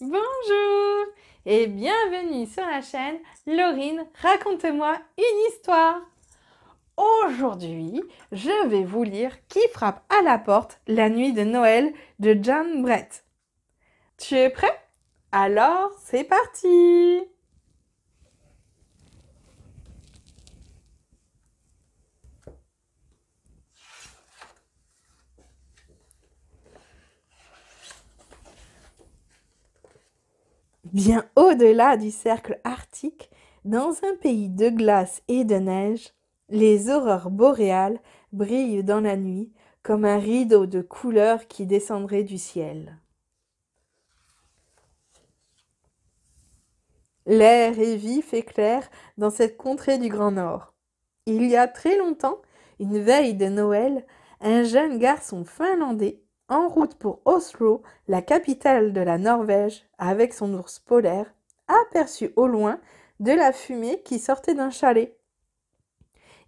Bonjour et bienvenue sur la chaîne Laurine raconte-moi une histoire. Aujourd'hui, je vais vous lire Qui frappe à la porte la nuit de Noël de John Brett. Tu es prêt Alors, c'est parti bien au-delà du cercle arctique, dans un pays de glace et de neige, les aurores boréales brillent dans la nuit comme un rideau de couleurs qui descendrait du ciel. L'air est vif et clair dans cette contrée du Grand Nord. Il y a très longtemps, une veille de Noël, un jeune garçon finlandais en route pour Oslo, la capitale de la Norvège, avec son ours polaire, aperçut au loin de la fumée qui sortait d'un chalet.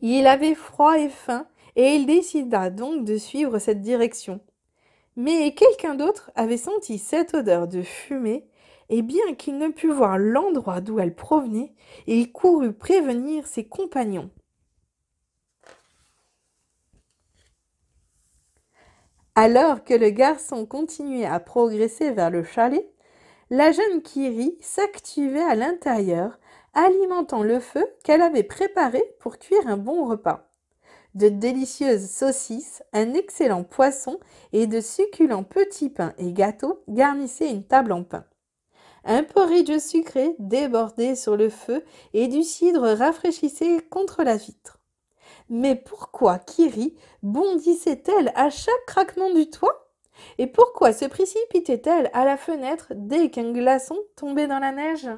Il avait froid et faim, et il décida donc de suivre cette direction. Mais quelqu'un d'autre avait senti cette odeur de fumée, et bien qu'il ne pût voir l'endroit d'où elle provenait, il courut prévenir ses compagnons. Alors que le garçon continuait à progresser vers le chalet, la jeune Kiri s'activait à l'intérieur, alimentant le feu qu'elle avait préparé pour cuire un bon repas. De délicieuses saucisses, un excellent poisson et de succulents petits pains et gâteaux garnissaient une table en pain. Un porridge sucré débordait sur le feu et du cidre rafraîchissait contre la vitre. Mais pourquoi Kiri bondissait-elle à chaque craquement du toit Et pourquoi se précipitait-elle à la fenêtre dès qu'un glaçon tombait dans la neige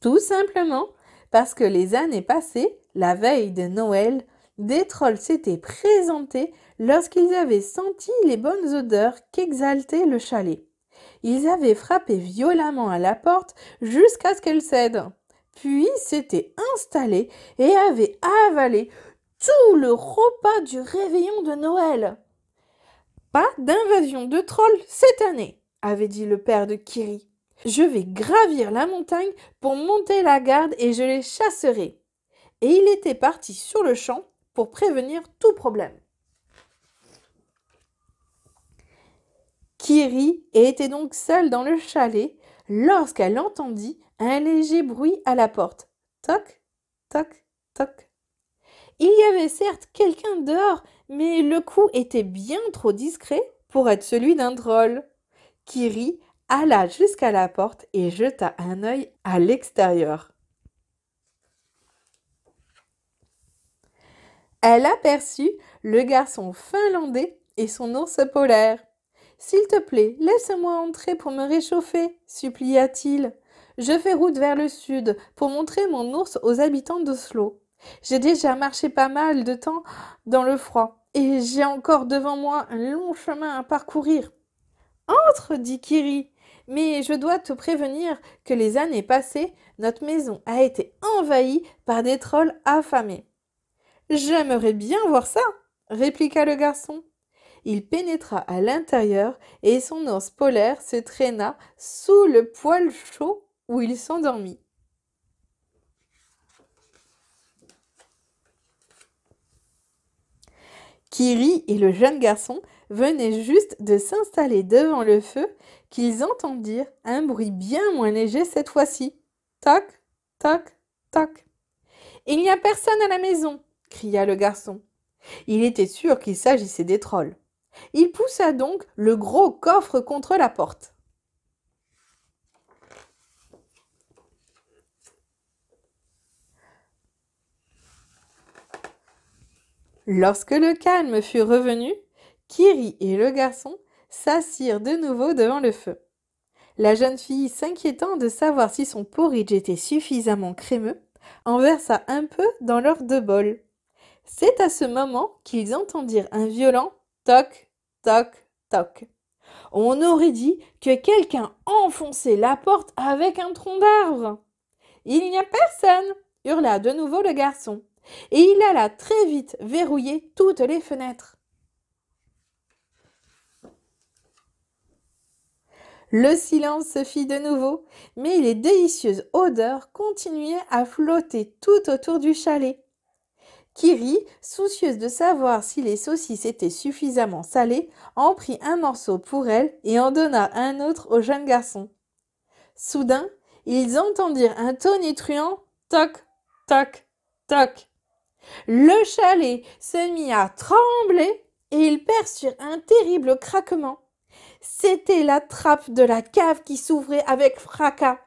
Tout simplement parce que les années passées, la veille de Noël, des trolls s'étaient présentés lorsqu'ils avaient senti les bonnes odeurs qu'exaltait le chalet ils avaient frappé violemment à la porte jusqu'à ce qu'elle cède, puis s'étaient installés et avaient avalé tout le repas du réveillon de Noël. Pas d'invasion de trolls cette année, avait dit le père de Kiri. Je vais gravir la montagne pour monter la garde et je les chasserai. Et il était parti sur le champ pour prévenir tout problème. Kiri était donc seule dans le chalet lorsqu'elle entendit un léger bruit à la porte. Toc, toc, toc. Il y avait certes quelqu'un dehors, mais le coup était bien trop discret pour être celui d'un drôle. Kiri alla jusqu'à la porte et jeta un œil à l'extérieur. Elle aperçut le garçon finlandais et son ours polaire. S'il te plaît, laisse-moi entrer pour me réchauffer, supplia-t-il. Je fais route vers le sud pour montrer mon ours aux habitants d'Oslo. J'ai déjà marché pas mal de temps dans le froid, et j'ai encore devant moi un long chemin à parcourir. Entre, dit Kiri, mais je dois te prévenir que les années passées, notre maison a été envahie par des trolls affamés. J'aimerais bien voir ça, répliqua le garçon il pénétra à l'intérieur et son os polaire se traîna sous le poêle chaud où il s'endormit. Kiri et le jeune garçon venaient juste de s'installer devant le feu qu'ils entendirent un bruit bien moins léger cette fois-ci. Tac, tac, tac. « Il n'y a personne à la maison, cria le garçon. Il était sûr qu'il s'agissait des trolls. Il poussa donc le gros coffre contre la porte. Lorsque le calme fut revenu, Kiri et le garçon s'assirent de nouveau devant le feu. La jeune fille, s'inquiétant de savoir si son porridge était suffisamment crémeux, en versa un peu dans leurs deux bols. C'est à ce moment qu'ils entendirent un violent toc toc, toc. On aurait dit que quelqu'un enfonçait la porte avec un tronc d'arbre. Il n'y a personne, hurla de nouveau le garçon, et il alla très vite verrouiller toutes les fenêtres. Le silence se fit de nouveau, mais les délicieuses odeurs continuaient à flotter tout autour du chalet. Kiri, soucieuse de savoir si les saucisses étaient suffisamment salées, en prit un morceau pour elle et en donna un autre au jeune garçon. Soudain, ils entendirent un tonitruant toc, toc, toc. Le chalet se mit à trembler et ils perçurent un terrible craquement. C'était la trappe de la cave qui s'ouvrait avec fracas.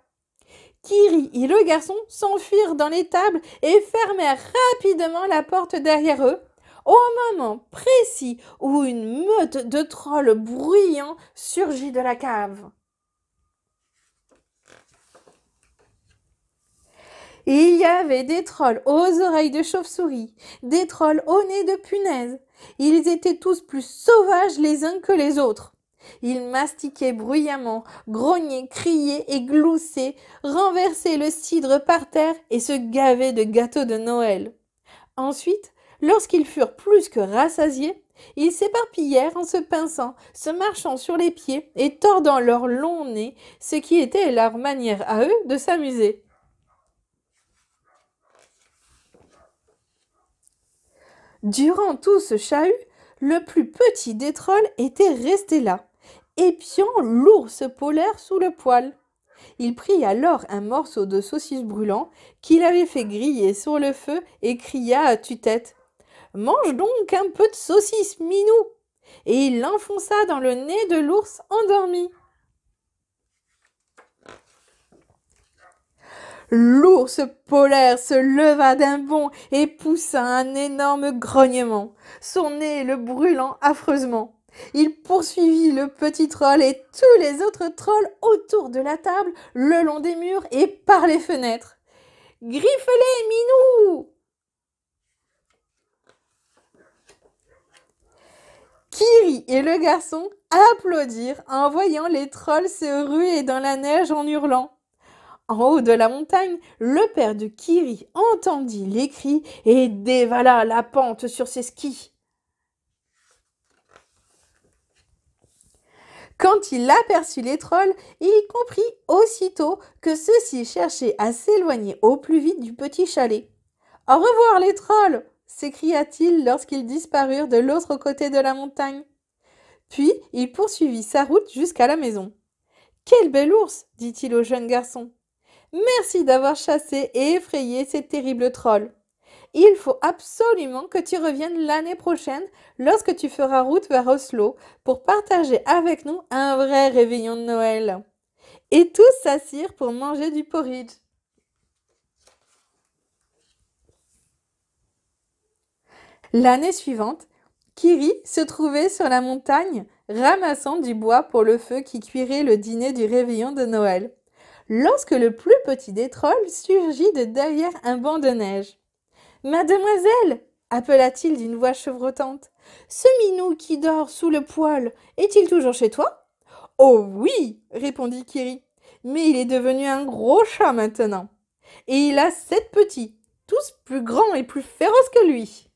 Kiri et le garçon s'enfuirent dans l'étable et fermèrent rapidement la porte derrière eux, au moment précis où une meute de trolls bruyants surgit de la cave. Il y avait des trolls aux oreilles de chauve-souris, des trolls au nez de punaise. Ils étaient tous plus sauvages les uns que les autres. Ils mastiquaient bruyamment, grognaient, criaient et gloussaient, renversaient le cidre par terre et se gavaient de gâteaux de Noël. Ensuite, lorsqu'ils furent plus que rassasiés, ils s'éparpillèrent en se pinçant, se marchant sur les pieds et tordant leur long nez, ce qui était leur manière à eux de s'amuser. Durant tout ce chahut, le plus petit des trolls était resté là, épiant l'ours polaire sous le poil. Il prit alors un morceau de saucisse brûlant qu'il avait fait griller sur le feu et cria à tue-tête Mange donc un peu de saucisse, minou Et il l'enfonça dans le nez de l'ours endormi. L'ours polaire se leva d'un bond et poussa un énorme grognement, son nez le brûlant affreusement. Il poursuivit le petit troll et tous les autres trolls autour de la table, le long des murs et par les fenêtres. Griffelez, Minou Kiri et le garçon applaudirent en voyant les trolls se ruer dans la neige en hurlant. En haut de la montagne, le père de Kiri entendit les cris et dévala la pente sur ses skis. Quand il aperçut les trolls, il comprit aussitôt que ceux-ci cherchaient à s'éloigner au plus vite du petit chalet. Au revoir les trolls s'écria-t-il lorsqu'ils disparurent de l'autre côté de la montagne. Puis il poursuivit sa route jusqu'à la maison. Quel bel ours dit-il au jeune garçon. Merci d'avoir chassé et effrayé ces terribles trolls. Il faut absolument que tu reviennes l'année prochaine lorsque tu feras route vers Oslo pour partager avec nous un vrai réveillon de Noël. Et tous s'assirent pour manger du porridge. L'année suivante, Kiri se trouvait sur la montagne ramassant du bois pour le feu qui cuirait le dîner du réveillon de Noël, lorsque le plus petit des trolls surgit de derrière un banc de neige. Mademoiselle appela-t-il d'une voix chevrotante. Ce minou qui dort sous le poêle est-il toujours chez toi Oh oui répondit Kiri. Mais il est devenu un gros chat maintenant. Et il a sept petits, tous plus grands et plus féroces que lui.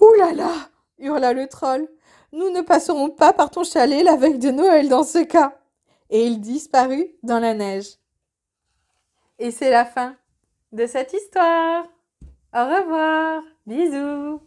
Ouh là là hurla le troll. Nous ne passerons pas par ton chalet la veille de Noël dans ce cas. Et il disparut dans la neige. Et c'est la fin de cette histoire. Au revoir. Bisous.